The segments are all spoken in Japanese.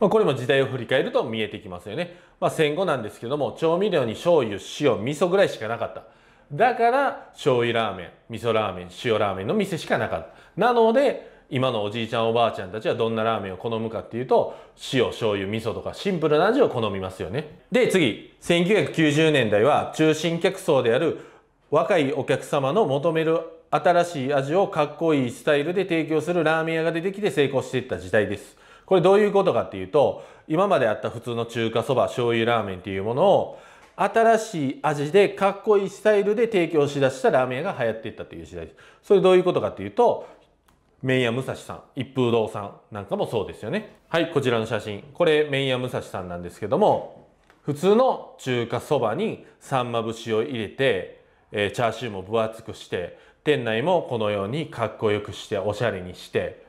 まあ、これも時代を振り返ると見えてきますよね。まあ、戦後なんですけども、調味料に醤油、塩、味噌ぐらいしかなかった。だから、醤油ラーメン、味噌ラーメン、塩ラーメンの店しかなかった。なので、今のおじいちゃんおばあちゃんたちはどんなラーメンを好むかっていうと、塩、醤油、味噌とかシンプルな味を好みますよね。で、次、1990年代は中心客層である若いお客様の求める新しい味をかっこいいスタイルで提供するラーメン屋が出てきて成功していった時代です。これどういうことかっていうと今まであった普通の中華そば醤油ラーメンっていうものを新しい味でかっこいいスタイルで提供しだしたラーメン屋が流行っていったという時代です。それどういうことかっていうと麺屋武蔵さん一風堂さんなんかもそうですよねはいこちらの写真これ麺屋武蔵さんなんですけども普通の中華そばにさんま節を入れて、えー、チャーシューも分厚くして店内もこのようにかっこよくしておしゃれにして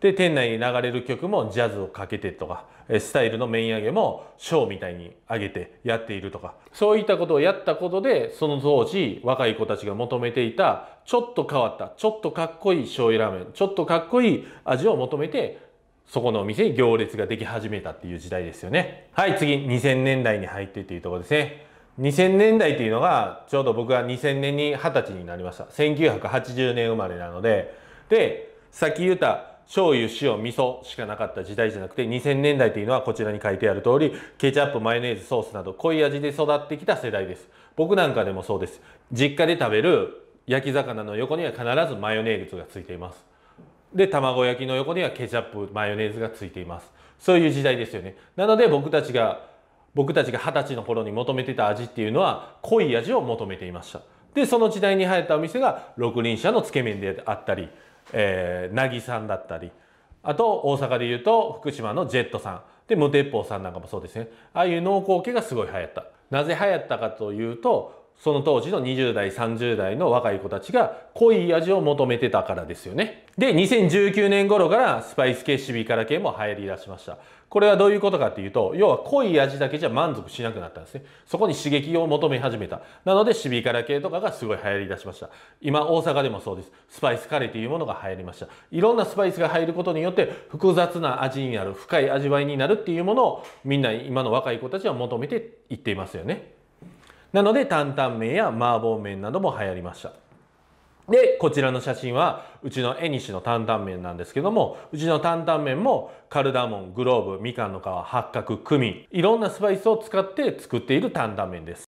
で店内に流れる曲もジャズをかけてとかスタイルの麺上げもショーみたいに上げてやっているとかそういったことをやったことでその当時若い子たちが求めていたちょっと変わったちょっとかっこいい醤油ラーメンちょっとかっこいい味を求めてそこのお店に行列ができ始めたっていう時代ですよねはい次2000年代に入ってっていうところですね2000年代っていうのがちょうど僕は2000年に二十歳になりました1980年生まれなのででさっき言った醤油、塩、味噌しかなかった時代じゃなくて、2000年代というのはこちらに書いてある通り、ケチャップ、マヨネーズ、ソースなど濃い味で育ってきた世代です。僕なんかでもそうです。実家で食べる焼き魚の横には必ずマヨネーズがついています。で、卵焼きの横にはケチャップ、マヨネーズがついています。そういう時代ですよね。なので僕たちが、僕たちが二十歳の頃に求めてた味っていうのは濃い味を求めていました。で、その時代に流行ったお店が六輪車のつけ麺であったり、えなぎさんだったりあと大阪でいうと福島のジェットさんで無鉄砲さんなんかもそうですねああいう農耕系がすごい流行ったなぜ流行ったかというとその当時の20代、30代の若い子たちが濃い味を求めてたからですよね。で、2019年頃からスパイス系シビカラ系も流行り出しました。これはどういうことかっていうと、要は濃い味だけじゃ満足しなくなったんですね。そこに刺激を求め始めた。なのでシビカラ系とかがすごい流行り出しました。今大阪でもそうです。スパイスカレーというものが流行りました。いろんなスパイスが入ることによって複雑な味になる、深い味わいになるっていうものをみんな今の若い子たちは求めていっていますよね。なので担々麺や麻婆麺なども流行りました。で、こちらの写真は、うちのえにの担々麺なんですけども、うちの担々麺もカルダモン、グローブ、みかんの皮、八角、クミン、いろんなスパイスを使って作っている担々麺です。